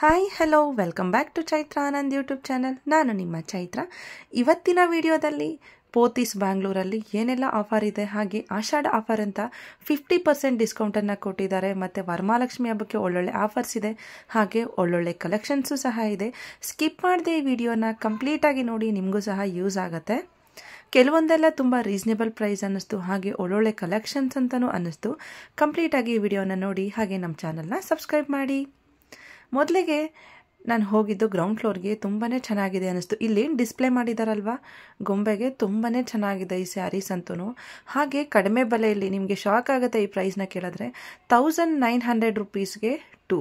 hi hello welcome back to Chaitra Anand YouTube channel ನಾನು ನಿಮ್ಮ ಚೈತ್ರ ಇವತ್ತಿನ ವಿಡಿಯೋದಲ್ಲಿ ಪೋತಿಸ್ ಬ್ಯಾಂಗ್ಳೂರಲ್ಲಿ ಏನೆಲ್ಲ ಆಫರ್ ಇದೆ ಹಾಗೆ ಆಷಾಢ ಆಫರ್ ಅಂತ ಫಿಫ್ಟಿ ಪರ್ಸೆಂಟ್ ಡಿಸ್ಕೌಂಟನ್ನು ಕೊಟ್ಟಿದ್ದಾರೆ ಮತ್ತು ವರಮಾಲಕ್ಷ್ಮಿ ಹಬ್ಬಕ್ಕೆ ಒಳ್ಳೊಳ್ಳೆ ಆಫರ್ಸ್ ಇದೆ ಹಾಗೆ ಒಳ್ಳೊಳ್ಳೆ ಕಲೆಕ್ಷನ್ಸು ಸಹ ಇದೆ ಸ್ಕಿಪ್ ಮಾಡದೆ ಈ ವಿಡಿಯೋನ ಕಂಪ್ಲೀಟಾಗಿ ನೋಡಿ ನಿಮಗೂ ಸಹ ಯೂಸ್ ಆಗುತ್ತೆ ಕೆಲವೊಂದೆಲ್ಲ ತುಂಬ ರೀಸ್ನೇಬಲ್ ಪ್ರೈಸ್ ಅನ್ನಿಸ್ತು ಹಾಗೆ ಒಳ್ಳೊಳ್ಳೆ ಕಲೆಕ್ಷನ್ಸ್ ಅಂತಲೂ ಅನ್ನಿಸ್ತು ಕಂಪ್ಲೀಟಾಗಿ ಈ ವಿಡಿಯೋನ ನೋಡಿ ಹಾಗೆ ನಮ್ಮ ಚಾನಲ್ನ ಸಬ್ಸ್ಕ್ರೈಬ್ ಮಾಡಿ ಮೊದಲಿಗೆ ನಾನು ಹೋಗಿದ್ದು ಗ್ರೌಂಡ್ ಫ್ಲೋರ್ಗೆ ತುಂಬಾ ಚೆನ್ನಾಗಿದೆ ಅನ್ನಿಸ್ತು ಇಲ್ಲೇನು ಡಿಸ್ಪ್ಲೇ ಮಾಡಿದಾರಲ್ವಾ ಗೊಂಬೆಗೆ ತುಂಬಾ ಚೆನ್ನಾಗಿದೆ ಈ ಸ್ಯಾರೀಸ್ ಅಂತೂ ಹಾಗೆ ಕಡಿಮೆ ಬೆಲೆಯಲ್ಲಿ ನಿಮಗೆ ಶಾಕ್ ಆಗುತ್ತೆ ಈ ಪ್ರೈಸ್ನ ಕೇಳಿದ್ರೆ ತೌಸಂಡ್ ನೈನ್ ಹಂಡ್ರೆಡ್ ರುಪೀಸ್ಗೆ ಟು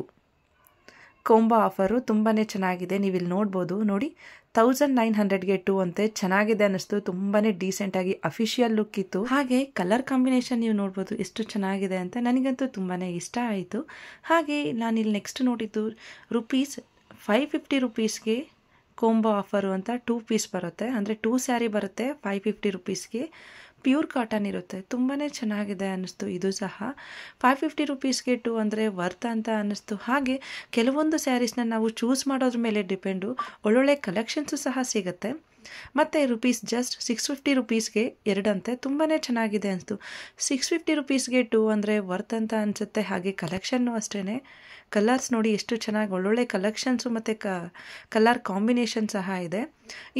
ಕೋಂಬೋ ಆಫರು ತುಂಬಾ ಚೆನ್ನಾಗಿದೆ ನೀವು ಇಲ್ಲಿ ನೋಡ್ಬೋದು ನೋಡಿ ತೌಸಂಡ್ ನೈನ್ ಹಂಡ್ರೆಡ್ಗೆ ಟು ಅಂತೆ ಚೆನ್ನಾಗಿದೆ ಅನ್ನಿಸ್ತು ತುಂಬಾ ಡೀಸೆಂಟಾಗಿ ಅಫಿಷಿಯಲ್ ಲುಕ್ ಇತ್ತು ಹಾಗೆ ಕಲರ್ ಕಾಂಬಿನೇಷನ್ ನೀವು ನೋಡ್ಬೋದು ಎಷ್ಟು ಚೆನ್ನಾಗಿದೆ ಅಂತ ನನಗಂತೂ ತುಂಬಾ ಇಷ್ಟ ಆಯಿತು ಹಾಗೆ ನಾನಿಲ್ಲಿ ನೆಕ್ಸ್ಟ್ ನೋಡಿದ್ದು ರುಪೀಸ್ ಫೈವ್ ಫಿಫ್ಟಿ ರುಪೀಸ್ಗೆ ಕೋಂಬೋ ಆಫರು ಅಂತ ಟೂ ಪೀಸ್ ಬರುತ್ತೆ ಅಂದರೆ ಟೂ ಸ್ಯಾರಿ ಬರುತ್ತೆ ಫೈವ್ ಫಿಫ್ಟಿ ರುಪೀಸ್ಗೆ ಪ್ಯೂರ್ ಕಾಟನ್ ಇರುತ್ತೆ ತುಂಬಾ ಚೆನ್ನಾಗಿದೆ ಅನ್ನಿಸ್ತು ಇದು ಸಹ ಫೈವ್ ಫಿಫ್ಟಿ ರುಪೀಸ್ಗೆ ಟು ಅಂದರೆ ವರ್ತ್ ಅಂತ ಅನ್ನಿಸ್ತು ಹಾಗೆ ಕೆಲವೊಂದು ಸ್ಯಾರೀಸ್ನ ನಾವು ಚೂಸ್ ಮಾಡೋದ್ರ ಮೇಲೆ ಡಿಪೆಂಡು ಒಳ್ಳೊಳ್ಳೆ ಕಲೆಕ್ಷನ್ಸು ಸಹ ಸಿಗುತ್ತೆ ಮತ್ತು ರುಪೀಸ್ ಜಸ್ಟ್ ಸಿಕ್ಸ್ ಫಿಫ್ಟಿ ರುಪೀಸ್ಗೆ ಎರಡಂತೆ ತುಂಬಾ ಚೆನ್ನಾಗಿದೆ ಅನಿಸ್ತು ಸಿಕ್ಸ್ ಫಿಫ್ಟಿ ರುಪೀಸ್ಗೆ ಟು ಅಂದರೆ ವರ್ತ್ ಅಂತ ಅನಿಸುತ್ತೆ ಹಾಗೆ ಕಲೆಕ್ಷನ್ನು ಅಷ್ಟೇ ಕಲರ್ಸ್ ನೋಡಿ ಎಷ್ಟು ಚೆನ್ನಾಗಿ ಒಳ್ಳೊಳ್ಳೆ ಕಲೆಕ್ಷನ್ಸು ಮತ್ತು ಕ ಕಲರ್ ಕಾಂಬಿನೇಷನ್ ಸಹ ಇದೆ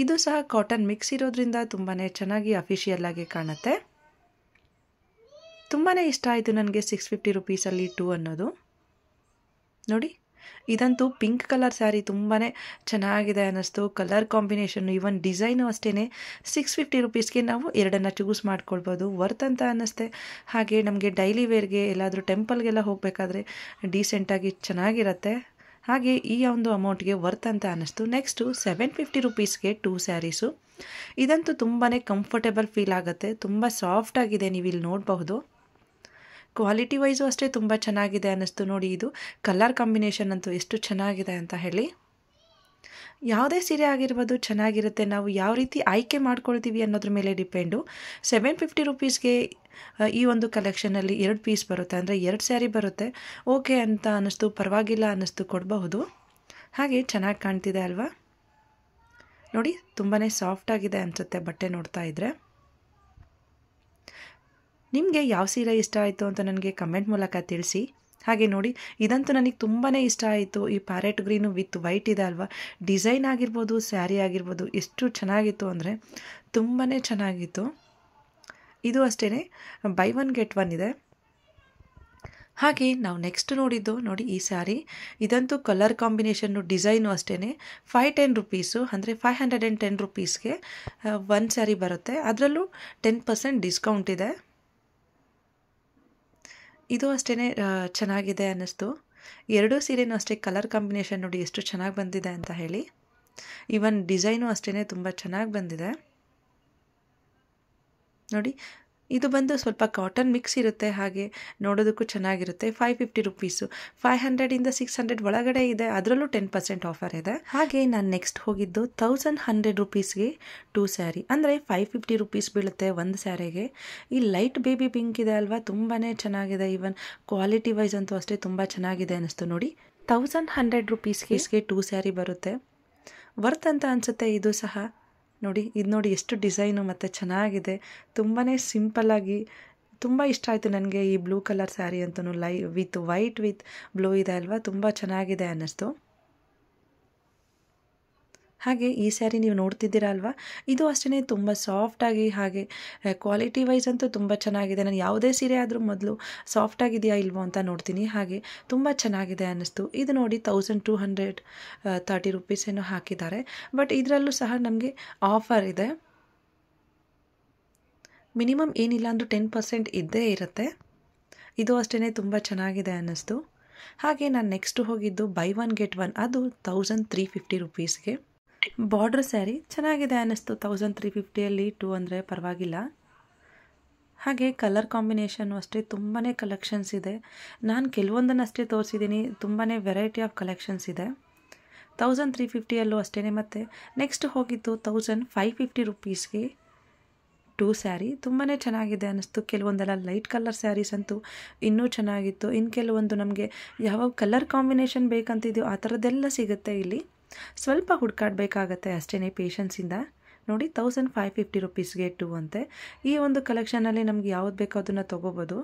ಇದು ಸಹ ಕಾಟನ್ ಮಿಕ್ಸ್ ಇರೋದ್ರಿಂದ ತುಂಬಾ ಚೆನ್ನಾಗಿ ಅಫಿಷಿಯಲ್ ಆಗಿ ಕಾಣುತ್ತೆ ತುಂಬಾ ಇಷ್ಟ ಆಯಿತು ನನಗೆ ಸಿಕ್ಸ್ ಫಿಫ್ಟಿ ರುಪೀಸಲ್ಲಿ ಟೂ ಅನ್ನೋದು ನೋಡಿ ಇದಂತೂ ಪಿಂಕ್ ಕಲರ್ ಸ್ಯಾರಿ ತುಂಬಾ ಚೆನ್ನಾಗಿದೆ ಅನ್ನಿಸ್ತು ಕಲರ್ ಕಾಂಬಿನೇಷನ್ನು ಇವನ್ ಡಿಸೈನು ಅಷ್ಟೇ ಸಿಕ್ಸ್ ಫಿಫ್ಟಿ ರುಪೀಸ್ಗೆ ನಾವು ಎರಡನ್ನ ಚೂಸ್ ಮಾಡ್ಕೊಳ್ಬೋದು ವರ್ತ್ ಅಂತ ಅನ್ನಿಸ್ತೆ ಹಾಗೆ ನಮಗೆ ಡೈಲಿ ವೇರ್ಗೆ ಎಲ್ಲಾದರೂ ಟೆಂಪಲ್ಗೆಲ್ಲ ಹೋಗಬೇಕಾದ್ರೆ ಡೀಸೆಂಟಾಗಿ ಚೆನ್ನಾಗಿರತ್ತೆ ಹಾಗೆ ಈ ಒಂದು ಅಮೌಂಟ್ಗೆ ವರ್ತ್ ಅಂತ ಅನ್ನಿಸ್ತು ನೆಕ್ಸ್ಟು ಸೆವೆನ್ ಫಿಫ್ಟಿ ರುಪೀಸ್ಗೆ ಟೂ ಸ್ಯಾರೀಸು ಇದಂತೂ ತುಂಬಾ ಕಂಫರ್ಟೇಬಲ್ ಫೀಲ್ ಆಗುತ್ತೆ ತುಂಬ ಸಾಫ್ಟಾಗಿದೆ ನೀವು ಇಲ್ಲಿ ನೋಡಬಹುದು ಕ್ವಾಲಿಟಿ ವೈಸು ಅಷ್ಟೇ ತುಂಬ ಚೆನ್ನಾಗಿದೆ ಅನ್ನಿಸ್ತು ನೋಡಿ ಇದು ಕಲರ್ ಕಾಂಬಿನೇಷನ್ ಅಂತೂ ಎಷ್ಟು ಚೆನ್ನಾಗಿದೆ ಅಂತ ಹೇಳಿ ಯಾವುದೇ ಸೀರೆ ಆಗಿರ್ಬೋದು ಚೆನ್ನಾಗಿರುತ್ತೆ ನಾವು ಯಾವ ರೀತಿ ಆಯ್ಕೆ ಮಾಡ್ಕೊಳ್ತೀವಿ ಅನ್ನೋದ್ರ ಮೇಲೆ ಡಿಪೆಂಡು ಸೆವೆನ್ ಫಿಫ್ಟಿ ರುಪೀಸ್ಗೆ ಈ ಒಂದು ಕಲೆಕ್ಷನಲ್ಲಿ ಎರಡು ಪೀಸ್ ಬರುತ್ತೆ ಅಂದರೆ ಎರಡು ಸ್ಯಾರಿ ಬರುತ್ತೆ ಓಕೆ ಅಂತ ಅನ್ನಿಸ್ತು ಪರವಾಗಿಲ್ಲ ಅನ್ನಿಸ್ತು ಕೊಡಬಹುದು ಹಾಗೆ ಚೆನ್ನಾಗಿ ಕಾಣ್ತಿದೆ ಅಲ್ವಾ ನೋಡಿ ತುಂಬಾ ಸಾಫ್ಟಾಗಿದೆ ಅನಿಸುತ್ತೆ ಬಟ್ಟೆ ನೋಡ್ತಾ ಇದ್ದರೆ ನಿಮಗೆ ಯಾವ ಸೀರೆ ಇಷ್ಟ ಆಯಿತು ಅಂತ ನನಗೆ ಕಮೆಂಟ್ ಮೂಲಕ ತಿಳಿಸಿ ಹಾಗೆ ನೋಡಿ ಇದಂತೂ ನನಗೆ ತುಂಬಾ ಇಷ್ಟ ಆಯಿತು ಈ ಪ್ಯಾರೆಟ್ ಗ್ರೀನು ವಿತ್ ವೈಟ್ ಇದೆ ಅಲ್ವಾ ಡಿಸೈನ್ ಆಗಿರ್ಬೋದು ಸ್ಯಾರಿ ಆಗಿರ್ಬೋದು ಎಷ್ಟು ಚೆನ್ನಾಗಿತ್ತು ಅಂದರೆ ತುಂಬಾ ಚೆನ್ನಾಗಿತ್ತು ಇದು ಅಷ್ಟೇ ಬೈ ಒನ್ ಗೆಟ್ ಒನ್ ಇದೆ ಹಾಗೆ ನಾವು ನೆಕ್ಸ್ಟ್ ನೋಡಿದ್ದು ನೋಡಿ ಈ ಸ್ಯಾರಿ ಇದಂತೂ ಕಲರ್ ಕಾಂಬಿನೇಷನ್ನು ಡಿಸೈನು ಅಷ್ಟೇ ಫೈವ್ ಟೆನ್ ರುಪೀಸು ಅಂದರೆ ಫೈವ್ ಹಂಡ್ರೆಡ್ ಆ್ಯಂಡ್ ಟೆನ್ ರುಪೀಸ್ಗೆ ಒನ್ ಸ್ಯಾರಿ ಬರುತ್ತೆ ಅದರಲ್ಲೂ ಟೆನ್ ಪರ್ಸೆಂಟ್ ಡಿಸ್ಕೌಂಟ್ ಇದೆ ಇದು ಅಷ್ಟೇ ಚೆನ್ನಾಗಿದೆ ಅನ್ನಿಸ್ತು ಎರಡೂ ಸೀರೆನೂ ಅಷ್ಟೇ ಕಲರ್ ಕಾಂಬಿನೇಷನ್ ನೋಡಿ ಎಷ್ಟು ಚೆನ್ನಾಗಿ ಬಂದಿದೆ ಅಂತ ಹೇಳಿ ಈವನ್ ಡಿಸೈನು ಅಷ್ಟೇ ತುಂಬ ಚೆನ್ನಾಗಿ ಬಂದಿದೆ ನೋಡಿ ಇದು ಬಂದು ಸ್ವಲ್ಪ ಕಾಟನ್ ಮಿಕ್ಸ್ ಇರುತ್ತೆ ಹಾಗೆ ನೋಡೋದಕ್ಕೂ ಚೆನ್ನಾಗಿರುತ್ತೆ ಫೈವ್ ಫಿಫ್ಟಿ ರುಪೀಸು ಫೈವ್ ಹಂಡ್ರೆಡಿಂದ ಸಿಕ್ಸ್ ಹಂಡ್ರೆಡ್ ಒಳಗಡೆ ಇದೆ ಅದರಲ್ಲೂ ಟೆನ್ ಪರ್ಸೆಂಟ್ ಆಫರ್ ಇದೆ ಹಾಗೆ ನಾನು ನೆಕ್ಸ್ಟ್ ಹೋಗಿದ್ದು ತೌಸಂಡ್ ಹಂಡ್ರೆಡ್ ರುಪೀಸ್ಗೆ ಟೂ ಸ್ಯಾರಿ ಅಂದರೆ ಫೈವ್ ಫಿಫ್ಟಿ ರುಪೀಸ್ ಬೀಳುತ್ತೆ ಒಂದು ಸ್ಯಾರಿಗೆ ಈ ಲೈಟ್ ಬೇಬಿ ಪಿಂಕ್ ಇದೆ ಅಲ್ವಾ ತುಂಬಾ ಚೆನ್ನಾಗಿದೆ ಈವನ್ ಕ್ವಾಲಿಟಿ ವೈಸ್ ಅಂತೂ ಅಷ್ಟೇ ತುಂಬ ಚೆನ್ನಾಗಿದೆ ಅನ್ನಿಸ್ತು ನೋಡಿ ತೌಸಂಡ್ ಹಂಡ್ರೆಡ್ ರುಪೀಸ್ಗೆ ಟೂ ಸ್ಯಾರಿ ಬರುತ್ತೆ ವರ್ತ್ ಅಂತ ಅನಿಸುತ್ತೆ ಇದು ಸಹ ನೋಡಿ ಇದು ನೋಡಿ ಎಷ್ಟು ಡಿಸೈನು ಮತ್ತು ಚೆನ್ನಾಗಿದೆ ತುಂಬಾ ಸಿಂಪಲ್ಲಾಗಿ ತುಂಬ ಇಷ್ಟ ಆಯಿತು ನನಗೆ ಈ ಬ್ಲೂ ಕಲರ್ ಸ್ಯಾರಿ ಅಂತೂ ಲೈ ವಿತ್ ವೈಟ್ ವಿತ್ ಬ್ಲೂ ಇದೆ ಅಲ್ವಾ ತುಂಬ ಚೆನ್ನಾಗಿದೆ ಅನ್ನಿಸ್ತು ಹಾಗೆ ಈ ಸ್ಯಾರಿ ನೀವು ನೋಡ್ತಿದ್ದೀರಾ ಅಲ್ವಾ ಇದು ಅಷ್ಟೇ ತುಂಬ ಸಾಫ್ಟಾಗಿ ಹಾಗೆ ಕ್ವಾಲಿಟಿ ವೈಸ್ ಅಂತೂ ತುಂಬ ಚೆನ್ನಾಗಿದೆ ನಾನು ಯಾವುದೇ ಸೀರೆ ಆದರೂ ಮೊದಲು ಸಾಫ್ಟಾಗಿದೆಯಾ ಇಲ್ವೋ ಅಂತ ನೋಡ್ತೀನಿ ಹಾಗೆ ತುಂಬ ಚೆನ್ನಾಗಿದೆ ಅನ್ನಿಸ್ತು ಇದು ನೋಡಿ thousand two hundred thirty rupees ಹಾಕಿದ್ದಾರೆ ಬಟ್ ಇದರಲ್ಲೂ ಸಹ ನಮಗೆ ಆಫರ್ ಇದೆ ಮಿನಿಮಮ್ ಏನಿಲ್ಲ ಅಂದರೂ ಟೆನ್ ಪರ್ಸೆಂಟ್ ಇದ್ದೇ ಇರುತ್ತೆ ಇದು ಅಷ್ಟೇ ತುಂಬ ಚೆನ್ನಾಗಿದೆ ಅನ್ನಿಸ್ತು ಹಾಗೆ ನಾನು ನೆಕ್ಸ್ಟ್ ಹೋಗಿದ್ದು ಬೈ ಒನ್ ಗೆಟ್ ಒನ್ ಅದು ತೌಸಂಡ್ ತ್ರೀ ಫಿಫ್ಟಿ ರುಪೀಸ್ಗೆ ಬಾರ್ಡ್ರ್ ಸ್ಯಾರಿ ಚೆನ್ನಾಗಿದೆ ಅನ್ನಿಸ್ತು ತೌಸಂಡ್ ತ್ರೀ ಫಿಫ್ಟಿಯಲ್ಲಿ ಟೂ ಅಂದರೆ ಪರವಾಗಿಲ್ಲ ಹಾಗೆ ಕಲರ್ ಕಾಂಬಿನೇಷನ್ನು ಅಷ್ಟೇ ತುಂಬಾ ಕಲೆಕ್ಷನ್ಸ್ ಇದೆ ನಾನು ಕೆಲವೊಂದನ್ನು ಅಷ್ಟೇ ತೋರಿಸಿದ್ದೀನಿ ತುಂಬಾ ವೆರೈಟಿ ಆಫ್ ಕಲೆಕ್ಷನ್ಸ್ ಇದೆ ತೌಸಂಡ್ ತ್ರೀ ಫಿಫ್ಟಿಯಲ್ಲೂ ಅಷ್ಟೇ ಮತ್ತು ನೆಕ್ಸ್ಟ್ ಹೋಗಿದ್ದು ತೌಸಂಡ್ ಫೈವ್ ಫಿಫ್ಟಿ ರುಪೀಸ್ಗೆ ಟೂ ಸ್ಯಾರಿ ತುಂಬಾ ಚೆನ್ನಾಗಿದೆ ಅನ್ನಿಸ್ತು ಕೆಲವೊಂದೆಲ್ಲ ಲೈಟ್ ಕಲರ್ ಸ್ಯಾರೀಸ್ ಅಂತೂ ಇನ್ನೂ ಚೆನ್ನಾಗಿತ್ತು ಇನ್ನು ಕೆಲವೊಂದು ನಮಗೆ ಯಾವ ಕಲರ್ ಕಾಂಬಿನೇಷನ್ ಬೇಕಂತಿದೆಯೋ ಆ ಥರದ್ದೆಲ್ಲ ಸಿಗುತ್ತೆ ಇಲ್ಲಿ ಸ್ವಲ್ಪ ಹುಡ್ಕಾಡಬೇಕಾಗತ್ತೆ ಅಷ್ಟೇ ಪೇಷನ್ಸಿಂದ ನೋಡಿ ತೌಸಂಡ್ ಫೈವ್ ಫಿಫ್ಟಿ ರುಪೀಸ್ಗೆ ಟು ಅಂತೆ ಈ ಒಂದು ಕಲೆಕ್ಷನಲ್ಲಿ ನಮ್ಗೆ ಯಾವ್ದು ಬೇಕೋ ಅದನ್ನು ತೊಗೋಬೋದು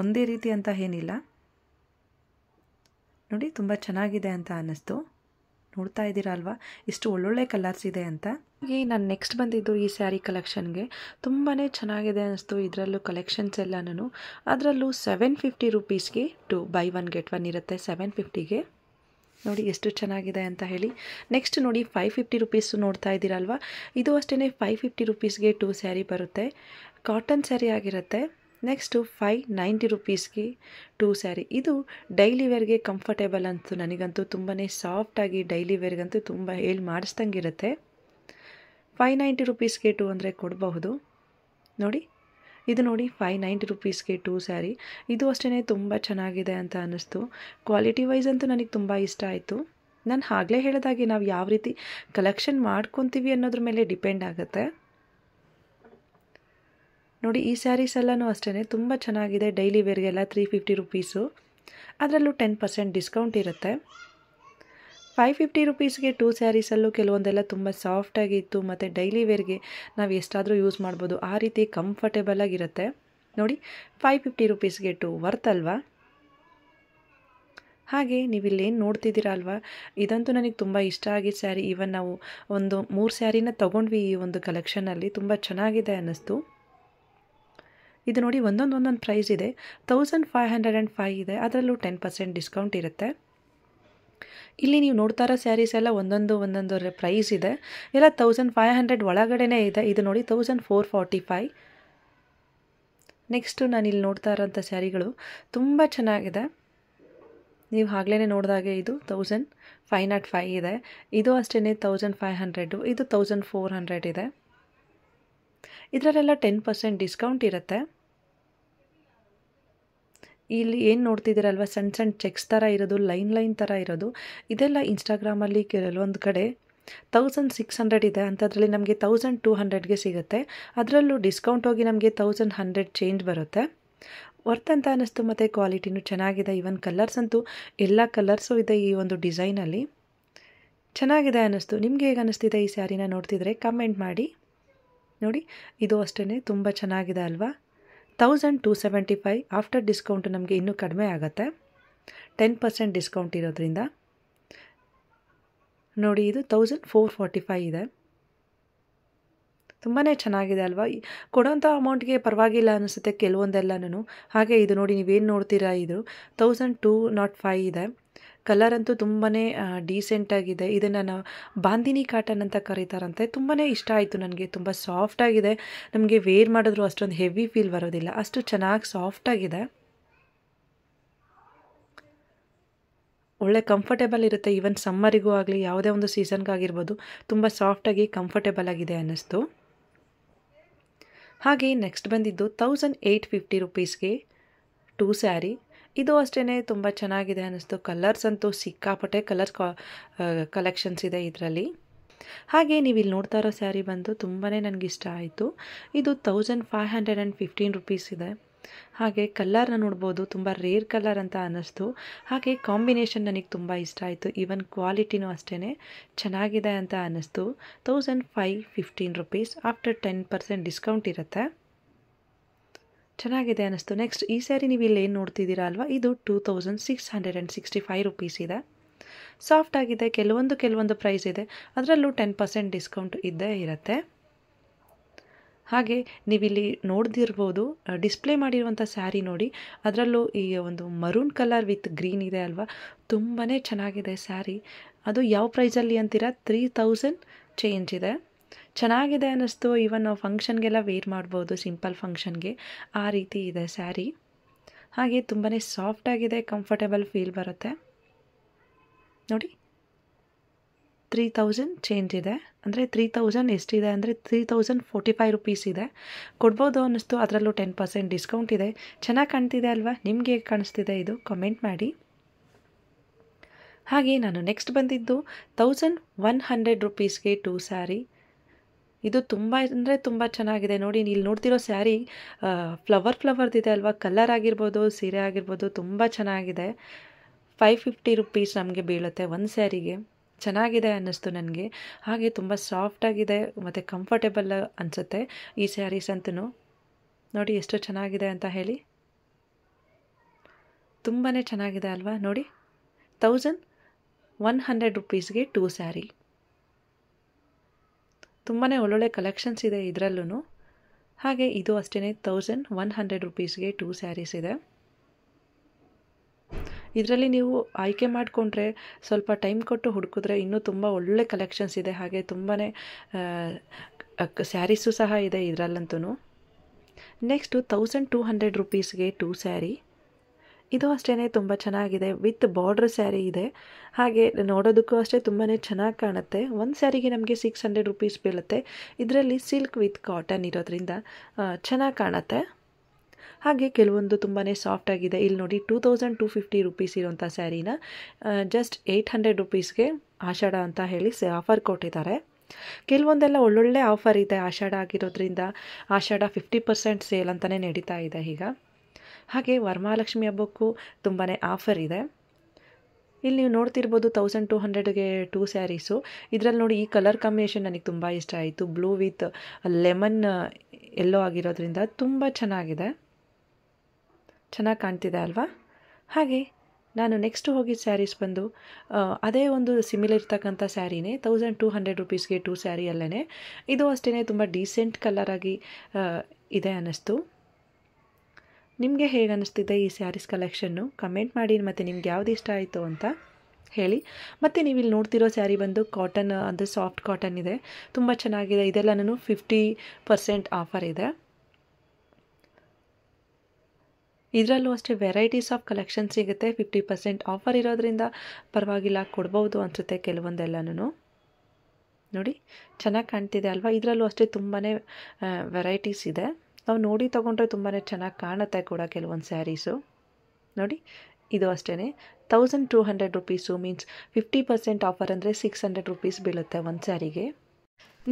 ಒಂದೇ ರೀತಿ ಅಂತ ಏನಿಲ್ಲ ನೋಡಿ ತುಂಬ ಚೆನ್ನಾಗಿದೆ ಅಂತ ಅನ್ನಿಸ್ತು ನೋಡ್ತಾ ಇದ್ದೀರಾ ಅಲ್ವಾ ಇಷ್ಟು ಒಳ್ಳೊಳ್ಳೆ ಕಲರ್ಸ್ ಇದೆ ಅಂತ ಈ ನಾನು ನೆಕ್ಸ್ಟ್ ಬಂದಿದ್ದು ಈ ಸ್ಯಾರಿ ಕಲೆಕ್ಷನ್ಗೆ ತುಂಬಾ ಚೆನ್ನಾಗಿದೆ ಅನ್ನಿಸ್ತು ಇದರಲ್ಲೂ ಕಲೆಕ್ಷನ್ಸ್ ಎಲ್ಲನೂ ಅದರಲ್ಲೂ ಸೆವೆನ್ ಫಿಫ್ಟಿ ರುಪೀಸ್ಗೆ two buy one get one ಇರುತ್ತೆ ಸೆವೆನ್ ಫಿಫ್ಟಿಗೆ ನೋಡಿ ಎಷ್ಟು ಚೆನ್ನಾಗಿದೆ ಅಂತ ಹೇಳಿ ನೆಕ್ಸ್ಟ್ ನೋಡಿ ಫೈವ್ ಫಿಫ್ಟಿ ರುಪೀಸ್ ನೋಡ್ತಾ ಇದ್ದೀರಲ್ವ ಇದು ಅಷ್ಟೇ ಫೈವ್ ಫಿಫ್ಟಿ ರುಪೀಸ್ಗೆ ಟೂ ಸ್ಯಾರಿ ಬರುತ್ತೆ ಕಾಟನ್ ಸ್ಯಾರಿ ಆಗಿರುತ್ತೆ ನೆಕ್ಸ್ಟು ಫೈವ್ ನೈಂಟಿ ರುಪೀಸ್ಗೆ ಟೂ ಸ್ಯಾರಿ ಇದು ಡೈಲಿ ವೇರ್ಗೆ ಕಂಫರ್ಟೇಬಲ್ ಅಂತು ನನಗಂತೂ ತುಂಬಾ ಸಾಫ್ಟಾಗಿ ಡೈಲಿ ವೇರ್ಗಂತೂ ತುಂಬ ಹೇಳಿ ಮಾಡಿಸ್ದಂಗಿರುತ್ತೆ ಫೈ ನೈಂಟಿ ರುಪೀಸ್ಗೆ ಟೂ ಅಂದರೆ ಕೊಡಬಹುದು ನೋಡಿ ಇದು ನೋಡಿ ಫೈವ್ ನೈಂಟಿ ರುಪೀಸ್ಗೆ ಟೂ ಸ್ಯಾರಿ ಇದು ಅಷ್ಟೇ ತುಂಬ ಚೆನ್ನಾಗಿದೆ ಅಂತ ಅನ್ನಿಸ್ತು ಕ್ವಾಲಿಟಿ ವೈಸ್ ಅಂತೂ ನನಗೆ ತುಂಬ ಇಷ್ಟ ಆಯಿತು ನಾನು ಆಗಲೇ ಹೇಳಿದಾಗೆ ನಾವು ಯಾವ ರೀತಿ ಕಲೆಕ್ಷನ್ ಮಾಡ್ಕೊತೀವಿ ಅನ್ನೋದ್ರ ಮೇಲೆ ಡಿಪೆಂಡ್ ಆಗುತ್ತೆ ನೋಡಿ ಈ ಸ್ಯಾರೀಸ್ ಎಲ್ಲನೂ ಅಷ್ಟೇ ತುಂಬ ಚೆನ್ನಾಗಿದೆ ಡೈಲಿ ವೇರ್ಗೆಲ್ಲ ತ್ರೀ ಫಿಫ್ಟಿ ರುಪೀಸು ಅದರಲ್ಲೂ ಟೆನ್ ಪರ್ಸೆಂಟ್ ಡಿಸ್ಕೌಂಟ್ ಇರುತ್ತೆ ಫೈವ್ ಫಿಫ್ಟಿ ರುಪೀಸ್ಗೆ ಟೂ ಸ್ಯಾರೀಸಲ್ಲೂ ಕೆಲವೊಂದೆಲ್ಲ ತುಂಬ ಸಾಫ್ಟಾಗಿತ್ತು ಮತ್ತು ಡೈಲಿ ವೇರ್ಗೆ ನಾವು ಎಷ್ಟಾದರೂ ಯೂಸ್ ಮಾಡ್ಬೋದು ಆ ರೀತಿ ಕಂಫರ್ಟೇಬಲ್ ಆಗಿರುತ್ತೆ ನೋಡಿ ಫೈವ್ ಫಿಫ್ಟಿ ರುಪೀಸ್ಗೆ ಟು ವರ್ತ್ ಅಲ್ವಾ ಹಾಗೆ ನೀವಿಲ್ಲೇನು ನೋಡ್ತಿದ್ದೀರಾ ಅಲ್ವಾ ಇದಂತೂ ನನಗೆ ತುಂಬ ಇಷ್ಟ ಆಗಿದ್ದ ಸ್ಯಾರಿ ಈವನ್ ನಾವು ಒಂದು ಮೂರು ಸ್ಯಾರಿನ ತೊಗೊಂಡ್ವಿ ಈ ಒಂದು ಕಲೆಕ್ಷನಲ್ಲಿ ತುಂಬ ಚೆನ್ನಾಗಿದೆ ಅನ್ನಿಸ್ತು ಇದು ನೋಡಿ ಒಂದೊಂದು ಒಂದೊಂದು ಪ್ರೈಸ್ ಇದೆ thousand five hundred and five ಇದೆ ಅದರಲ್ಲೂ ಟೆನ್ ಪರ್ಸೆಂಟ್ ಡಿಸ್ಕೌಂಟ್ ಇರುತ್ತೆ ಇಲ್ಲಿ ನೀವು ನೋಡ್ತಾ ಇರೋ ಸ್ಯಾರೀಸ್ ಎಲ್ಲ ಒಂದೊಂದು ಒಂದೊಂದು ಪ್ರೈಸ್ ಇದೆ ಎಲ್ಲ ತೌಸಂಡ್ ಫೈವ್ ಹಂಡ್ರೆಡ್ ಒಳಗಡೆನೇ ಇದೆ ಇದು ನೋಡಿ thousand four forty five next ನಾನು ಇಲ್ಲಿ ನೋಡ್ತಾ ಇರೋಂಥ ಸ್ಯಾರಿಗಳು ತುಂಬ ಚೆನ್ನಾಗಿದೆ ನೀವು ಆಗಲೇ ನೋಡಿದಾಗೆ ಇದು ತೌಸಂಡ್ ಫೈವ್ ನಾಟ್ ಫೈ ಇದೆ ಇದು ಅಷ್ಟೇ ತೌಸಂಡ್ ಫೈವ್ ಹಂಡ್ರೆಡು ಇದು ತೌಸಂಡ್ ಫೋರ್ ಹಂಡ್ರೆಡ್ ಇದೆ ಇದರಲ್ಲೆಲ್ಲ ಟೆನ್ ಪರ್ಸೆಂಟ್ ಡಿಸ್ಕೌಂಟ್ ಇರುತ್ತೆ ಇಲ್ಲಿ ಏನು ನೋಡ್ತಿದ್ದೀರಲ್ವ ಸಣ್ಣ ಸಣ್ಣ ಚೆಕ್ಸ್ ಥರ ಇರೋದು ಲೈನ್ ಲೈನ್ ಥರ ಇರೋದು ಇದೆಲ್ಲ ಇನ್ಸ್ಟಾಗ್ರಾಮಲ್ಲಿ ಕೆಲವೊಂದು ಕಡೆ ತೌಸಂಡ್ ಸಿಕ್ಸ್ ಹಂಡ್ರೆಡ್ ಇದೆ ಅಂಥದ್ರಲ್ಲಿ ನಮಗೆ ತೌಸಂಡ್ ಟೂ ಹಂಡ್ರೆಡ್ಗೆ ಸಿಗುತ್ತೆ ಅದರಲ್ಲೂ ಡಿಸ್ಕೌಂಟ್ ಹೋಗಿ ನಮಗೆ ತೌಸಂಡ್ ಹಂಡ್ರೆಡ್ ಚೇಂಜ್ ಬರುತ್ತೆ ವರ್ತ್ ಅಂತ ಅನ್ನಿಸ್ತು ಮತ್ತು ಕ್ವಾಲಿಟಿನೂ ಚೆನ್ನಾಗಿದೆ ಈವನ್ ಕಲರ್ಸ್ ಅಂತೂ ಎಲ್ಲ ಕಲರ್ಸು ಇದೆ ಈ ಒಂದು ಡಿಸೈನಲ್ಲಿ ಚೆನ್ನಾಗಿದೆ ಅನ್ನಿಸ್ತು ನಿಮ್ಗೆ ಹೇಗೆ ಅನ್ನಿಸ್ತಿದೆ ಈ ಸ್ಯಾರಿನ ನೋಡ್ತಿದ್ರೆ ಕಮೆಂಟ್ ಮಾಡಿ ನೋಡಿ ಇದು ಅಷ್ಟೇ ತುಂಬ ಚೆನ್ನಾಗಿದೆ ಅಲ್ವಾ thousand two seventy five after discount ನಮಗೆ ಇನ್ನೂ ಕಡಿಮೆ ಆಗುತ್ತೆ ಟೆನ್ ಪರ್ಸೆಂಟ್ ಡಿಸ್ಕೌಂಟ್ ಇರೋದ್ರಿಂದ ನೋಡಿ ಇದು ತೌಸಂಡ್ ಫೋರ್ ಫಾರ್ಟಿ ಫೈ ಇದೆ ತುಂಬಾ ಚೆನ್ನಾಗಿದೆ ಅಲ್ವಾ ಕೊಡೋಂಥ ಅಮೌಂಟ್ಗೆ ಪರವಾಗಿಲ್ಲ ಅನಿಸುತ್ತೆ ಕೆಲವೊಂದೆಲ್ಲನೂ ಹಾಗೆ ಇದು ನೋಡಿ ನೀವೇನು ನೋಡ್ತೀರಾ ಇದು ತೌಸಂಡ್ ಟೂ ನಾಟ್ ಫೈ ಇದೆ ಕಲರ್ ಅಂತೂ ತುಂಬಾ ಡೀಸೆಂಟಾಗಿದೆ ಇದನ್ನು ನಾವು ಬಾಂದಿನಿ ಕಾಟನ್ ಅಂತ ಕರೀತಾರಂತೆ ತುಂಬಾ ಇಷ್ಟ ಆಯಿತು ನನಗೆ ತುಂಬ ಸಾಫ್ಟಾಗಿದೆ ನಮಗೆ ವೇರ್ ಮಾಡಿದ್ರು ಅಷ್ಟೊಂದು ಹೆವಿ ಫೀಲ್ ಬರೋದಿಲ್ಲ ಅಷ್ಟು ಚೆನ್ನಾಗಿ ಸಾಫ್ಟಾಗಿದೆ ಒಳ್ಳೆ ಕಂಫರ್ಟೇಬಲ್ ಇರುತ್ತೆ ಈವನ್ ಸಮ್ಮರಿಗೂ ಆಗಲಿ ಯಾವುದೇ ಒಂದು ಸೀಸನ್ಗಾಗಿರ್ಬೋದು ತುಂಬ ಸಾಫ್ಟಾಗಿ ಕಂಫರ್ಟೇಬಲ್ ಆಗಿದೆ ಅನ್ನಿಸ್ತು ಹಾಗೆ ನೆಕ್ಸ್ಟ್ ಬಂದಿದ್ದು ತೌಸಂಡ್ ಏಯ್ಟ್ ಫಿಫ್ಟಿ ರುಪೀಸ್ಗೆ ಟೂ ಸ್ಯಾರಿ ಇದು ಅಷ್ಟೇ ತುಂಬ ಚೆನ್ನಾಗಿದೆ ಅನ್ನಿಸ್ತು ಕಲರ್ಸ್ ಅಂತೂ ಸಿಕ್ಕಾಪಟ್ಟೆ ಕಲರ್ಸ್ ಕಲೆಕ್ಷನ್ಸ್ ಇದೆ ಇದರಲ್ಲಿ ಹಾಗೆ ನೀವು ಇಲ್ಲಿ ನೋಡ್ತಾ ಇರೋ ಸ್ಯಾರಿ ಬಂದು ತುಂಬಾ ನನಗೆ ಇಷ್ಟ ಆಯಿತು ಇದು thousand five hundred and fifteen rupees ಇದೆ ಹಾಗೆ ಕಲ್ಲರ್ನ ನೋಡ್ಬೋದು ತುಂಬ ರೇರ್ ಕಲರ್ ಅಂತ ಅನ್ನಿಸ್ತು ಹಾಗೆ ಕಾಂಬಿನೇಷನ್ ನನಗೆ ತುಂಬ ಇಷ್ಟ ಆಯಿತು ಈವನ್ ಕ್ವಾಲಿಟಿನೂ ಅಷ್ಟೇ ಚೆನ್ನಾಗಿದೆ ಅಂತ ಅನ್ನಿಸ್ತು thousand five fifteen rupees after ten percent discount ಇರುತ್ತೆ ಚೆನ್ನಾಗಿದೆ ಅನ್ನಿಸ್ತು ನೆಕ್ಸ್ಟ್ ಈ ಸ್ಯಾರಿ ನೀವು ಇಲ್ಲಿ ಏನು ನೋಡ್ತಿದ್ದೀರಾ ಅಲ್ವಾ ಇದು two thousand six hundred and sixty five rupees ಇದೆ ಸಾಫ್ಟ್ ಆಗಿದೆ ಕೆಲವೊಂದು ಕೆಲವೊಂದು ಪ್ರೈಸ್ ಇದೆ ಅದರಲ್ಲೂ ಟೆನ್ ಪರ್ಸೆಂಟ್ ಡಿಸ್ಕೌಂಟ್ ಇದ್ದೇ ಇರುತ್ತೆ ಹಾಗೆ ನೀವಿಲ್ಲಿ ನೋಡ್ದಿರ್ಬೋದು ಡಿಸ್ಪ್ಲೇ ಮಾಡಿರುವಂಥ ಸ್ಯಾರಿ ನೋಡಿ ಅದರಲ್ಲೂ ಈ ಒಂದು ಮರೂನ್ ಕಲರ್ ವಿತ್ ಗ್ರೀನ್ ಇದೆ ಅಲ್ವಾ ತುಂಬಾ ಚೆನ್ನಾಗಿದೆ ಸ್ಯಾರಿ ಅದು ಯಾವ ಪ್ರೈಸಲ್ಲಿ ಅಂತೀರಾ ತ್ರೀ ತೌಸಂಡ್ ಚೇಂಜ್ ಇದೆ ಚೆನ್ನಾಗಿದೆ ಅನ್ನಿಸ್ತು ಈವನ್ ನಾವು ಫಂಕ್ಷನ್ಗೆಲ್ಲ ವೇರ್ ಮಾಡ್ಬೋದು ಸಿಂಪಲ್ ಫಂಕ್ಷನ್ಗೆ ಆ ರೀತಿ ಇದೆ ಸ್ಯಾರಿ ಹಾಗೆ ತುಂಬಾ ಸಾಫ್ಟಾಗಿದೆ ಕಂಫರ್ಟೇಬಲ್ ಫೀಲ್ ಬರುತ್ತೆ ನೋಡಿ ತ್ರೀ ತೌಸಂಡ್ ಚೇಂಜ್ ಇದೆ ಅಂದರೆ ತ್ರೀ ತೌಸಂಡ್ ಎಷ್ಟಿದೆ ಅಂದರೆ three thousand forty five rupees ಇದೆ ಕೊಡ್ಬೋದು ಅನ್ನಿಸ್ತು ಅದರಲ್ಲೂ ಟೆನ್ ಪರ್ಸೆಂಟ್ ಡಿಸ್ಕೌಂಟ್ ಇದೆ ಚೆನ್ನಾಗಿ ಕಾಣ್ತಿದೆ ಅಲ್ವಾ ನಿಮಗೆ ಕಾಣಿಸ್ತಿದೆ ಇದು ಕಮೆಂಟ್ ಮಾಡಿ ಹಾಗೆ ನಾನು ನೆಕ್ಸ್ಟ್ ಬಂದಿದ್ದು ತೌಸಂಡ್ ಒನ್ ಹಂಡ್ರೆಡ್ ರುಪೀಸ್ಗೆ ಟೂ ಸ್ಯಾರಿ ಇದು ತುಂಬ ಅಂದರೆ ತುಂಬ ಚೆನ್ನಾಗಿದೆ ನೋಡಿ ಇಲ್ಲಿ ನೋಡ್ತಿರೋ ಸ್ಯಾರಿ ಫ್ಲವರ್ ಫ್ಲವರ್ದಿದೆ ಅಲ್ವಾ ಕಲರ್ ಆಗಿರ್ಬೋದು ಸೀರೆ ಆಗಿರ್ಬೋದು ತುಂಬ ಚೆನ್ನಾಗಿದೆ ಫೈವ್ ಫಿಫ್ಟಿ ರುಪೀಸ್ ನಮಗೆ ಬೀಳುತ್ತೆ ಒಂದು ಸ್ಯಾರಿಗೆ ಚೆನ್ನಾಗಿದೆ ಅನ್ನಿಸ್ತು ನನಗೆ ಹಾಗೆ ತುಂಬ ಸಾಫ್ಟಾಗಿದೆ ಮತ್ತು ಕಂಫರ್ಟೇಬಲ್ ಅನಿಸುತ್ತೆ ಈ ಸ್ಯಾರೀಸ್ ಅಂತೂ ನೋಡಿ ಎಷ್ಟು ಚೆನ್ನಾಗಿದೆ ಅಂತ ಹೇಳಿ ತುಂಬಾ ಚೆನ್ನಾಗಿದೆ ಅಲ್ವಾ ನೋಡಿ ತೌಸಂಡ್ ಒನ್ ಹಂಡ್ರೆಡ್ ರುಪೀಸ್ಗೆ ಟೂ ಸ್ಯಾರಿ ತುಂಬನೇ ಒಳ್ಳೊಳ್ಳೆ ಕಲೆಕ್ಷನ್ಸ್ ಇದೆ ಇದರಲ್ಲೂ ಹಾಗೆ ಇದು ಅಷ್ಟೇ ತೌಸಂಡ್ ಒನ್ ಹಂಡ್ರೆಡ್ ರುಪೀಸ್ಗೆ ಟೂ ಸ್ಯಾರೀಸ್ ಇದೆ ಇದರಲ್ಲಿ ನೀವು ಆಯ್ಕೆ ಮಾಡಿಕೊಂಡ್ರೆ ಸ್ವಲ್ಪ ಟೈಮ್ ಕೊಟ್ಟು ಹುಡುಕಿದ್ರೆ ಇನ್ನೂ ತುಂಬ ಒಳ್ಳೆ ಕಲೆಕ್ಷನ್ಸ್ ಇದೆ ಹಾಗೆ ತುಂಬಾ ಸ್ಯಾರೀಸು ಸಹ ಇದೆ ಇದರಲ್ಲಂತೂ ನೆಕ್ಸ್ಟು ತೌಸಂಡ್ ಟೂ ಹಂಡ್ರೆಡ್ ರುಪೀಸ್ಗೆ ಟೂ ಸ್ಯಾರಿ ಇದು ಅಷ್ಟೇ ತುಂಬ ಚೆನ್ನಾಗಿದೆ ವಿತ್ ಬಾರ್ಡ್ರ್ ಸ್ಯಾರಿ ಇದೆ ಹಾಗೆ ನೋಡೋದಕ್ಕೂ ಅಷ್ಟೇ ತುಂಬಾ ಚೆನ್ನಾಗಿ ಕಾಣುತ್ತೆ ಒಂದು ಸ್ಯಾರಿಗೆ ನಮಗೆ ಸಿಕ್ಸ್ ಹಂಡ್ರೆಡ್ ರುಪೀಸ್ ಬೀಳುತ್ತೆ ಇದರಲ್ಲಿ ಸಿಲ್ಕ್ ವಿತ್ ಕಾಟನ್ ಇರೋದ್ರಿಂದ ಚೆನ್ನಾಗಿ ಕಾಣುತ್ತೆ ಹಾಗೆ ಕೆಲವೊಂದು ತುಂಬಾ ಸಾಫ್ಟ್ ಆಗಿದೆ ಇಲ್ಲಿ ನೋಡಿ two thousand two fifty rupees ಇರೋಂಥ ಸ್ಯಾರಿನ ಜಸ್ಟ್ ಏಯ್ಟ್ ಹಂಡ್ರೆಡ್ ರುಪೀಸ್ಗೆ ಆಷಾಢ ಅಂತ ಹೇಳಿ ಆಫರ್ ಕೊಟ್ಟಿದ್ದಾರೆ ಕೆಲವೊಂದೆಲ್ಲ ಒಳ್ಳೊಳ್ಳೆ ಆಫರ್ ಇದೆ ಆಷಾಢ ಆಗಿರೋದ್ರಿಂದ ಆಷಾಢ ಫಿಫ್ಟಿ ಪರ್ಸೆಂಟ್ ಸೇಲ್ ಅಂತಲೇ ನಡೀತಾ ಇದೆ ಈಗ ಹಾಗೆ ವರಮಹಾಲಕ್ಷ್ಮಿ ಹಬ್ಬಕ್ಕೂ ತುಂಬಾ ಆಫರ್ ಇದೆ ಇಲ್ಲಿ ನೀವು ನೋಡ್ತಿರ್ಬೋದು ತೌಸಂಡ್ ಟೂ ಹಂಡ್ರೆಡ್ಗೆ ಟೂ ಸ್ಯಾರೀಸು ಇದರಲ್ಲಿ ನೋಡಿ ಈ ಕಲರ್ ಕಾಂಬಿನೇಷನ್ ನನಗೆ ತುಂಬ ಇಷ್ಟ ಆಯಿತು ಬ್ಲೂ ವಿತ್ ಲೆಮನ್ ಎಲ್ಲೋ ಆಗಿರೋದ್ರಿಂದ ತುಂಬ ಚೆನ್ನಾಗಿದೆ ಚೆನ್ನಾಗಿ ಕಾಣ್ತಿದೆ ಅಲ್ವಾ ಹಾಗೆ ನಾನು ನೆಕ್ಸ್ಟ್ ಹೋಗಿದ್ದ ಸ್ಯಾರೀಸ್ ಬಂದು ಅದೇ ಒಂದು ಸಿಮಿಲರ್ ಇರ್ತಕ್ಕಂಥ ಸ್ಯಾರಿನೇ ತೌಸಂಡ್ ಟೂ ಹಂಡ್ರೆಡ್ ರುಪೀಸ್ಗೆ ಟೂ ಸ್ಯಾರಿ ಅಲ್ಲೇ ಇದು ಅಷ್ಟೇ ತುಂಬ ಡೀಸೆಂಟ್ ಕಲರಾಗಿ ಇದೆ ಅನ್ನಿಸ್ತು ನಿಮಗೆ ಹೇಗೆ ಈ ಸ್ಯಾರೀಸ್ ಕಲೆಕ್ಷನ್ನು ಕಮೆಂಟ್ ಮಾಡಿ ಮತ್ತು ನಿಮ್ಗೆ ಯಾವ್ದು ಇಷ್ಟ ಆಯಿತು ಅಂತ ಹೇಳಿ ಮತ್ತು ನೀವು ಇಲ್ಲಿ ನೋಡ್ತಿರೋ ಸ್ಯಾರಿ ಬಂದು ಕಾಟನ್ ಅಂದರೆ ಸಾಫ್ಟ್ ಕಾಟನ್ ಇದೆ ತುಂಬ ಚೆನ್ನಾಗಿದೆ ಇದೆಲ್ಲನೂ ಫಿಫ್ಟಿ ಪರ್ಸೆಂಟ್ ಆಫರ್ ಇದೆ ಇದರಲ್ಲೂ ಅಷ್ಟೇ ವೆರೈಟೀಸ್ ಆಫ್ ಕಲೆಕ್ಷನ್ ಸಿಗುತ್ತೆ ಫಿಫ್ಟಿ ಪರ್ಸೆಂಟ್ ಆಫರ್ ಇರೋದ್ರಿಂದ ಪರವಾಗಿಲ್ಲ ಕೊಡ್ಬೋದು ಅನಿಸುತ್ತೆ ಕೆಲವೊಂದೆಲ್ಲನೂ ನೋಡಿ ಚೆನ್ನಾಗಿ ಕಾಣ್ತಿದೆ ಅಲ್ವಾ ಇದರಲ್ಲೂ ಅಷ್ಟೇ ತುಂಬಾ ವೆರೈಟೀಸ್ ಇದೆ ನಾವು ನೋಡಿ ತೊಗೊಂಡ್ರೆ ತುಂಬಾ ಚೆನ್ನಾಗಿ ಕಾಣುತ್ತೆ ಕೂಡ ಕೆಲವೊಂದು ಸ್ಯಾರೀಸು ನೋಡಿ ಇದು ಅಷ್ಟೇ thousand two hundred rupees means fifty percent offer ಅಂದರೆ ಸಿಕ್ಸ್ ಹಂಡ್ರೆಡ್ ರುಪೀಸ್ ಬೀಳುತ್ತೆ ಒಂದು ಸ್ಯಾರಿಗೆ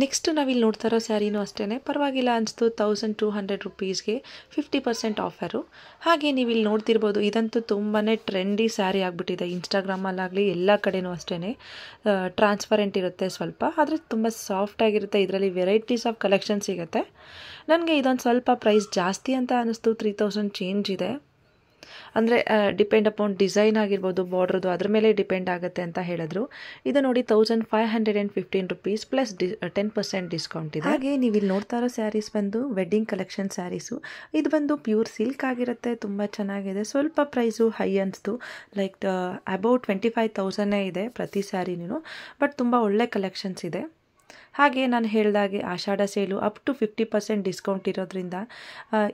ನೆಕ್ಸ್ಟ್ ನಾವಿಲ್ಲಿ ನೋಡ್ತಾ ಇರೋ ಸ್ಯಾರಿನೂ ಅಷ್ಟೇ ಪರವಾಗಿಲ್ಲ ಅನಿಸ್ತು ತೌಸಂಡ್ ಟೂ ಹಂಡ್ರೆಡ್ ರುಪೀಸ್ಗೆ ಫಿಫ್ಟಿ ಪರ್ಸೆಂಟ್ ಆಫರು ಹಾಗೆ ನೀವು ಇಲ್ಲಿ ನೋಡ್ತಿರ್ಬೋದು ಇದಂತೂ ತುಂಬಾ ಟ್ರೆಂಡಿ ಸ್ಯಾರಿ ಆಗಿಬಿಟ್ಟಿದೆ ಇನ್ಸ್ಟಾಗ್ರಾಮಲ್ಲಾಗಲಿ ಎಲ್ಲ ಕಡೆಯೂ ಅಷ್ಟೇ ಟ್ರಾನ್ಸ್ಪರೆಂಟ್ ಇರುತ್ತೆ ಸ್ವಲ್ಪ ಆದರೆ ತುಂಬ ಸಾಫ್ಟಾಗಿರುತ್ತೆ ಇದರಲ್ಲಿ ವೆರೈಟೀಸ್ ಆಫ್ ಕಲೆಕ್ಷನ್ ಸಿಗುತ್ತೆ ನನಗೆ ಇದೊಂದು ಸ್ವಲ್ಪ ಪ್ರೈಸ್ ಜಾಸ್ತಿ ಅಂತ ಅನ್ನಿಸ್ತು ತ್ರೀ ತೌಸಂಡ್ ಚೇಂಜ್ ಇದೆ ಅಂದರೆ ಡಿಪೆಂಡ್ ಅಪಾನ್ ಡಿಸೈನ್ ಆಗಿರ್ಬೋದು ಬಾರ್ಡ್ರದು ಅದ್ರ ಮೇಲೆ ಡಿಪೆಂಡ್ ಆಗುತ್ತೆ ಅಂತ ಹೇಳಿದ್ರು ಇದು ನೋಡಿ thousand five hundred and fifteen rupees plus the ten percent discount ಇದೆ ಹಾಗೆ ನೀವು ಇಲ್ಲಿ ನೋಡ್ತಾ ಇರೋ ಸ್ಯಾರೀಸ್ ಬಂದು ವೆಡ್ಡಿಂಗ್ ಕಲೆಕ್ಷನ್ ಸ್ಯಾರೀಸು ಇದು ಬಂದು ಪ್ಯೂರ್ ಸಿಲ್ಕ್ ಆಗಿರುತ್ತೆ ತುಂಬ ಚೆನ್ನಾಗಿದೆ ಸ್ವಲ್ಪ ಪ್ರೈಸು ಹೈ ಅನ್ನಿಸ್ತು ಲೈಕ್ ಅಬೌಟ್ ಟ್ವೆಂಟಿ ಫೈವ್ ತೌಸಂಡೇ ಇದೆ ಪ್ರತಿ ಸ್ಯಾರಿನೂ ಬಟ್ ತುಂಬ ಒಳ್ಳೆ ಕಲೆಕ್ಷನ್ಸ್ ಇದೆ ಹಾಗೆ ನಾನು ಹೇಳ್ದಾಗೆ Ashadha sale up to fifty percent discount ಇರೋದ್ರಿಂದ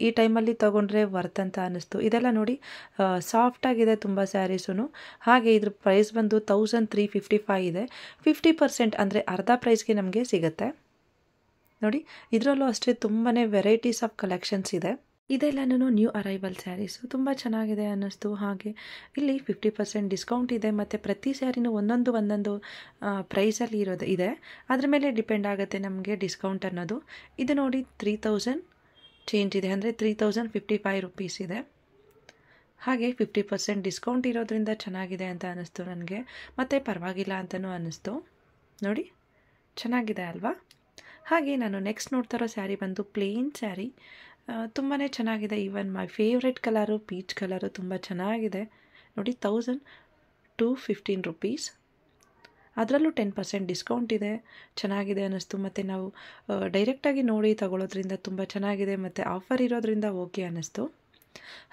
ಈ ಟೈಮಲ್ಲಿ ತೊಗೊಂಡ್ರೆ ವರ್ತ್ ಅಂತ ಅನ್ನಿಸ್ತು ಇದೆಲ್ಲ ನೋಡಿ ಸಾಫ್ಟಾಗಿದೆ ತುಂಬ ಸ್ಯಾರೀಸೂ ಹಾಗೆ ಇದ್ರ ಪ್ರೈಸ್ ಬಂದು ತೌಸಂಡ್ ತ್ರೀ ಫಿಫ್ಟಿ ಫೈವ್ ಇದೆ ಫಿಫ್ಟಿ ಪರ್ಸೆಂಟ್ ಅಂದರೆ ಅರ್ಧ ಪ್ರೈಸ್ಗೆ ನಮಗೆ ಸಿಗುತ್ತೆ ನೋಡಿ ಇದರಲ್ಲೂ ಅಷ್ಟೇ ತುಂಬಾ ವೆರೈಟೀಸ್ ಆಫ್ ಕಲೆಕ್ಷನ್ಸ್ ಇದೆ ಇದೆಲ್ಲನೂ ನ್ಯೂ ಅರೈವಲ್ ಸ್ಯಾರೀಸು ತುಂಬ ಚೆನ್ನಾಗಿದೆ ಅನ್ನಿಸ್ತು ಹಾಗೆ ಇಲ್ಲಿ ಫಿಫ್ಟಿ ಪರ್ಸೆಂಟ್ ಡಿಸ್ಕೌಂಟ್ ಇದೆ ಮತ್ತು ಪ್ರತಿ ಸ್ಯಾರಿನೂ ಒಂದೊಂದು ಒಂದೊಂದು ಪ್ರೈಸಲ್ಲಿ ಇರೋದು ಇದೆ ಅದ್ರ ಮೇಲೆ ಡಿಪೆಂಡ್ ಆಗುತ್ತೆ ನಮಗೆ ಡಿಸ್ಕೌಂಟ್ ಅನ್ನೋದು ಇದು ನೋಡಿ ತ್ರೀ ತೌಸಂಡ್ ಚೇಂಜ್ ಇದೆ ಅಂದರೆ three thousand fifty five rupees ಇದೆ ಹಾಗೆ ಫಿಫ್ಟಿ ಪರ್ಸೆಂಟ್ ಡಿಸ್ಕೌಂಟ್ ಇರೋದ್ರಿಂದ ಚೆನ್ನಾಗಿದೆ ಅಂತ ಅನ್ನಿಸ್ತು ನನಗೆ ಮತ್ತು ಪರವಾಗಿಲ್ಲ ಅಂತಲೂ ಅನ್ನಿಸ್ತು ನೋಡಿ ಚೆನ್ನಾಗಿದೆ ಅಲ್ವಾ ಹಾಗೆ ನಾನು ನೆಕ್ಸ್ಟ್ ನೋಡ್ತಾ ಇರೋ ಸ್ಯಾರಿ ಬಂದು ಪ್ಲೇನ್ ಸ್ಯಾರಿ ತುಂಬಾ ಚೆನ್ನಾಗಿದೆ even my favourite colour peach colour ತುಂಬ ಚೆನ್ನಾಗಿದೆ ನೋಡಿ ತೌಸಂಡ್ ಟು ಫಿಫ್ಟೀನ್ ರುಪೀಸ್ ಅದರಲ್ಲೂ ಟೆನ್ ಪರ್ಸೆಂಟ್ ಡಿಸ್ಕೌಂಟ್ ಇದೆ ಚೆನ್ನಾಗಿದೆ ಅನ್ನಿಸ್ತು ಮತ್ತು ನಾವು ಡೈರೆಕ್ಟಾಗಿ ನೋಡಿ ತಗೊಳ್ಳೋದ್ರಿಂದ ತುಂಬ ಚೆನ್ನಾಗಿದೆ ಮತ್ತು ಆಫರ್ ಇರೋದ್ರಿಂದ ಓಕೆ ಅನ್ನಿಸ್ತು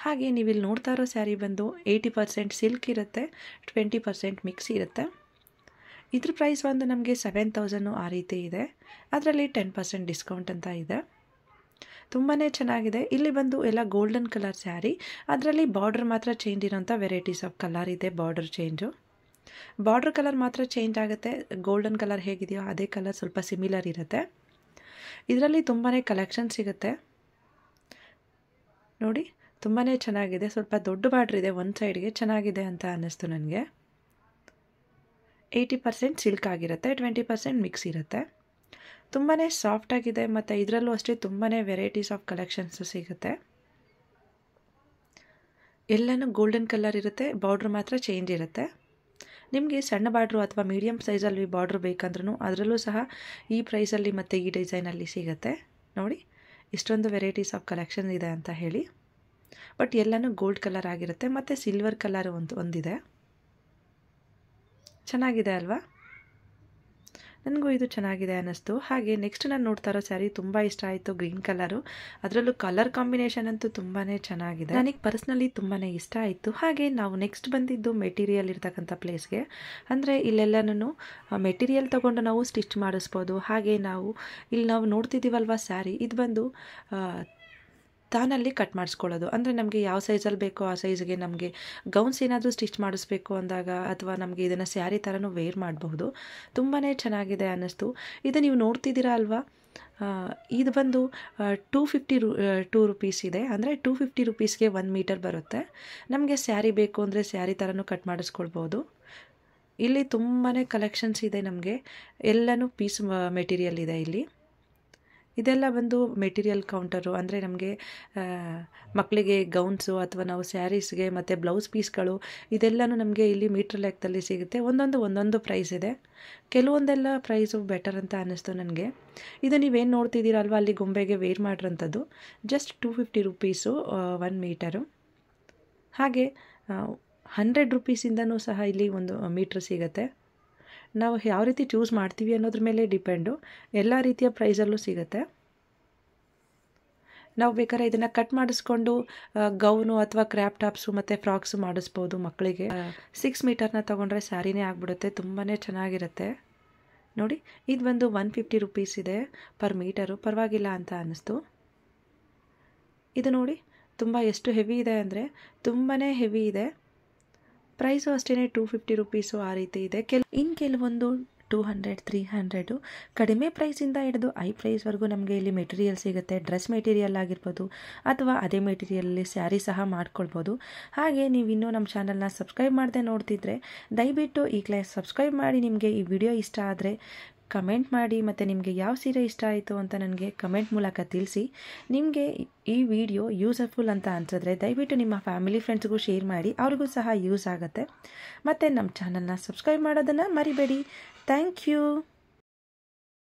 ಹಾಗೆ ನೀವಿಲ್ಲಿ ನೋಡ್ತಾ ಇರೋ ಸ್ಯಾರಿ ಬಂದು ಏಯ್ಟಿ ಪರ್ಸೆಂಟ್ ಸಿಲ್ಕ್ ಇರುತ್ತೆ ಟ್ವೆಂಟಿ ಪರ್ಸೆಂಟ್ ಮಿಕ್ಸ್ ಇರುತ್ತೆ ಇದ್ರ ಪ್ರೈಸ್ ಬಂದು ನಮಗೆ ಸೆವೆನ್ ತೌಸಂಡು ಆ ರೀತಿ ಇದೆ ಅದರಲ್ಲಿ ಟೆನ್ ಪರ್ಸೆಂಟ್ ಡಿಸ್ಕೌಂಟ್ ಅಂತ ಇದೆ ತುಂಬಾ ಚೆನ್ನಾಗಿದೆ ಇಲ್ಲಿ ಬಂದು ಎಲ್ಲ ಗೋಲ್ಡನ್ ಕಲರ್ ಸ್ಯಾರಿ ಅದರಲ್ಲಿ ಬಾರ್ಡರ್ ಮಾತ್ರ ಚೇಂಜ್ ಇರೋಂಥ ವೆರೈಟೀಸ್ ಆಫ್ ಕಲರ್ ಇದೆ ಬಾರ್ಡರ್ ಚೇಂಜು ಬಾರ್ಡರ್ ಕಲರ್ ಮಾತ್ರ ಚೇಂಜ್ ಆಗುತ್ತೆ ಗೋಲ್ಡನ್ ಕಲರ್ ಹೇಗಿದೆಯೋ ಅದೇ ಕಲರ್ ಸ್ವಲ್ಪ ಸಿಮಿಲರ್ ಇರುತ್ತೆ ಇದರಲ್ಲಿ ತುಂಬಾ ಕಲೆಕ್ಷನ್ ಸಿಗುತ್ತೆ ನೋಡಿ ತುಂಬಾ ಚೆನ್ನಾಗಿದೆ ಸ್ವಲ್ಪ ದೊಡ್ಡ ಬಾರ್ಡ್ರ್ ಇದೆ ಒಂದು ಸೈಡ್ಗೆ ಚೆನ್ನಾಗಿದೆ ಅಂತ ಅನ್ನಿಸ್ತು ನನಗೆ ಏಯ್ಟಿ ಪರ್ಸೆಂಟ್ ಸಿಲ್ಕ್ ಆಗಿರುತ್ತೆ ಟ್ವೆಂಟಿ ಪರ್ಸೆಂಟ್ ಮಿಕ್ಸ್ ಇರುತ್ತೆ ತುಂಬಾ ಸಾಫ್ಟಾಗಿದೆ ಮತ್ತು ಇದರಲ್ಲೂ ಅಷ್ಟೇ ತುಂಬಾ ವೆರೈಟೀಸ್ ಆಫ್ ಕಲೆಕ್ಷನ್ಸು ಸಿಗುತ್ತೆ ಎಲ್ಲನೂ ಗೋಲ್ಡನ್ ಕಲರ್ ಇರುತ್ತೆ ಬಾರ್ಡ್ರ್ ಮಾತ್ರ ಚೇಂಜ್ ಇರುತ್ತೆ ನಿಮಗೆ ಸಣ್ಣ ಬಾರ್ಡ್ರು ಅಥವಾ ಮೀಡಿಯಮ್ ಸೈಜಲ್ಲಿ ಬಾರ್ಡ್ರ್ ಬೇಕಂದ್ರೂ ಅದರಲ್ಲೂ ಸಹ ಈ ಪ್ರೈಸಲ್ಲಿ ಮತ್ತು ಈ ಡಿಸೈನಲ್ಲಿ ಸಿಗುತ್ತೆ ನೋಡಿ ಇಷ್ಟೊಂದು ವೆರೈಟೀಸ್ ಆಫ್ ಕಲೆಕ್ಷನ್ ಇದೆ ಅಂತ ಹೇಳಿ ಬಟ್ ಎಲ್ಲನೂ ಗೋಲ್ಡ್ ಕಲರ್ ಆಗಿರುತ್ತೆ ಮತ್ತು ಸಿಲ್ವರ್ ಕಲರ್ ಒಂದು ಒಂದಿದೆ ಚೆನ್ನಾಗಿದೆ ಅಲ್ವಾ ನನಗೂ ಇದು ಚೆನ್ನಾಗಿದೆ ಅನ್ನಿಸ್ತು ಹಾಗೆ ನೆಕ್ಸ್ಟ್ ನಾನು ನೋಡ್ತಾ ಇರೋ ಸ್ಯಾರಿ ತುಂಬ ಇಷ್ಟ ಆಯಿತು ಗ್ರೀನ್ ಕಲರು ಅದರಲ್ಲೂ ಕಲರ್ ಕಾಂಬಿನೇಷನ್ ಅಂತೂ ತುಂಬಾ ಚೆನ್ನಾಗಿದೆ ನನಗೆ ಪರ್ಸ್ನಲಿ ತುಂಬಾ ಇಷ್ಟ ಆಯಿತು ಹಾಗೆ ನಾವು ನೆಕ್ಸ್ಟ್ ಬಂದಿದ್ದು ಮೆಟೀರಿಯಲ್ ಇರ್ತಕ್ಕಂಥ ಪ್ಲೇಸ್ಗೆ ಅಂದರೆ ಇಲ್ಲೆಲ್ಲನೂ ಮೆಟೀರಿಯಲ್ ತೊಗೊಂಡು ನಾವು ಸ್ಟಿಚ್ ಮಾಡಿಸ್ಬೋದು ಹಾಗೆ ನಾವು ಇಲ್ಲಿ ನಾವು ನೋಡ್ತಿದ್ದೀವಲ್ವ ಸ್ಯಾರಿ ಇದು ಬಂದು ತಾನಲ್ಲಿ ಕಟ್ ಮಾಡಿಸ್ಕೊಳ್ಳೋದು ಅಂದರೆ ನಮಗೆ ಯಾವ ಸೈಜಲ್ಲಿ ಬೇಕೋ ಆ ಸೈಜ್ಗೆ ನಮಗೆ ಗೌನ್ಸ್ ಏನಾದರೂ ಸ್ಟಿಚ್ ಮಾಡಿಸ್ಬೇಕು ಅಂದಾಗ ಅಥವಾ ನಮಗೆ ಇದನ್ನು ಸ್ಯಾರಿ ಥರನೂ ವೇರ್ ಮಾಡಬಹುದು ತುಂಬಾ ಚೆನ್ನಾಗಿದೆ ಅನ್ನಿಸ್ತು ಇದು ನೀವು ನೋಡ್ತಿದ್ದೀರಾ ಅಲ್ವಾ ಇದು ಬಂದು ಟೂ ಫಿಫ್ಟಿ ರು ಟೂ ರುಪೀಸ್ ಇದೆ ಅಂದರೆ ಟೂ ಫಿಫ್ಟಿ ರುಪೀಸ್ಗೆ ಒನ್ ಮೀಟರ್ ಬರುತ್ತೆ ನಮಗೆ ಸ್ಯಾರಿ ಬೇಕು ಅಂದರೆ ಸ್ಯಾರಿ ಥರನೂ ಕಟ್ ಮಾಡಿಸ್ಕೊಳ್ಬೋದು ಇಲ್ಲಿ ತುಂಬಾ ಕಲೆಕ್ಷನ್ಸ್ ಇದೆ ನಮಗೆ ಎಲ್ಲನೂ ಪೀಸ್ ಮೆಟೀರಿಯಲ್ ಇದೆ ಇಲ್ಲಿ ಇದೆಲ್ಲ ಬಂದು ಮೆಟೀರಿಯಲ್ ಕೌಂಟರು ಅಂದರೆ ನಮಗೆ ಮಕ್ಕಳಿಗೆ ಗೌನ್ಸು ಅಥವಾ ನಾವು ಸ್ಯಾರೀಸ್ಗೆ ಮತ್ತು ಬ್ಲೌಸ್ ಪೀಸ್ಗಳು ಇದೆಲ್ಲನೂ ನಮಗೆ ಇಲ್ಲಿ ಮೀಟ್ರ್ ಲೆಕ್ಕದಲ್ಲಿ ಸಿಗುತ್ತೆ ಒಂದೊಂದು ಒಂದೊಂದು ಪ್ರೈಸ್ ಇದೆ ಕೆಲವೊಂದೆಲ್ಲ ಪ್ರೈಸು ಬೆಟರ್ ಅಂತ ಅನ್ನಿಸ್ತು ನನಗೆ ಇದು ನೀವೇನು ನೋಡ್ತಿದ್ದೀರಲ್ವ ಅಲ್ಲಿ ಗೊಂಬೆಗೆ ವೇರ್ ಮಾಡಿರೋಂಥದ್ದು just two fifty rupees one metre ಹಾಗೆ ಹಂಡ್ರೆಡ್ ರುಪೀಸಿಂದನೂ ಸಹ ಇಲ್ಲಿ ಒಂದು ಮೀಟ್ರ್ ಸಿಗುತ್ತೆ ನಾವು ಯಾವ ರೀತಿ ಚೂಸ್ ಮಾಡ್ತೀವಿ ಅನ್ನೋದ್ರ ಮೇಲೆ ಡಿಪೆಂಡು ಎಲ್ಲ ರೀತಿಯ ಪ್ರೈಸಲ್ಲೂ ಸಿಗುತ್ತೆ ನಾವು ಬೇಕಾದ್ರೆ ಇದನ್ನು ಕಟ್ ಮಾಡಿಸ್ಕೊಂಡು ಗೌನು ಅಥವಾ ಕ್ರ್ಯಾಪ್ ಟಾಪ್ಸು ಮತ್ತು ಫ್ರಾಕ್ಸು ಮಾಡಿಸ್ಬೋದು ಮಕ್ಕಳಿಗೆ ಸಿಕ್ಸ್ ಮೀಟರ್ನ ತೊಗೊಂಡ್ರೆ ಸ್ಯಾರಿನೇ ಆಗಿಬಿಡುತ್ತೆ ತುಂಬಾ ಚೆನ್ನಾಗಿರುತ್ತೆ ನೋಡಿ ಇದು ಬಂದು ಒನ್ ಫಿಫ್ಟಿ ರುಪೀಸ್ ಇದೆ ಪರ್ ಮೀಟರು ಪರವಾಗಿಲ್ಲ ಅಂತ ಅನ್ನಿಸ್ತು ಇದು ನೋಡಿ ತುಂಬ ಎಷ್ಟು ಹೆವಿ ಇದೆ ಅಂದರೆ ತುಂಬಾ ಹೆವಿ ಇದೆ ಪ್ರೈಸು ಅಷ್ಟೇ ಟೂ ಫಿಫ್ಟಿ ರುಪೀಸು ಆ ರೀತಿ ಇದೆ ಕೆಲ ಇನ್ನು ಕೆಲವೊಂದು ಟೂ ಹಂಡ್ರೆಡ್ ತ್ರೀ ಹಂಡ್ರೆಡು ಕಡಿಮೆ ಪ್ರೈಸಿಂದ ಹಿಡಿದು ಐ ಪ್ರೈಸ್ವರೆಗೂ ನಮಗೆ ಇಲ್ಲಿ ಮೆಟೀರಿಯಲ್ ಸಿಗುತ್ತೆ ಡ್ರೆಸ್ ಮೆಟೀರಿಯಲ್ ಆಗಿರ್ಬೋದು ಅಥವಾ ಅದೇ ಮೆಟೀರಿಯಲಲ್ಲಿ ಸ್ಯಾರಿ ಸಹ ಮಾಡ್ಕೊಳ್ಬೋದು ಹಾಗೆ ನೀವು ಇನ್ನೂ ನಮ್ಮ ಚಾನಲ್ನ ಸಬ್ಸ್ಕ್ರೈಬ್ ಮಾಡದೆ ನೋಡ್ತಿದ್ರೆ ದಯವಿಟ್ಟು ಈಗಲೇ ಸಬ್ಸ್ಕ್ರೈಬ್ ಮಾಡಿ ನಿಮಗೆ ಈ ವಿಡಿಯೋ ಇಷ್ಟ ಆದರೆ ಕಮೆಂಟ್ ಮಾಡಿ ಮತ್ತು ನಿಮಗೆ ಯಾವ ಸೀರೆ ಇಷ್ಟ ಆಯಿತು ಅಂತ ನನಗೆ ಕಮೆಂಟ್ ಮೂಲಕ ತಿಳಿಸಿ ನಿಮಗೆ ಈ ವಿಡಿಯೋ ಯೂಸಫುಲ್ ಅಂತ ಅನ್ಸಿದ್ರೆ ದಯವಿಟ್ಟು ನಿಮ್ಮ ಫ್ಯಾಮಿಲಿ ಫ್ರೆಂಡ್ಸ್ಗೂ ಶೇರ್ ಮಾಡಿ ಅವ್ರಿಗೂ ಸಹ ಯೂಸ್ ಆಗುತ್ತೆ ಮತ್ತು ನಮ್ಮ ಚಾನಲ್ನ ಸಬ್ಸ್ಕ್ರೈಬ್ ಮಾಡೋದನ್ನು ಮರಿಬೇಡಿ ಥ್ಯಾಂಕ್ ಯು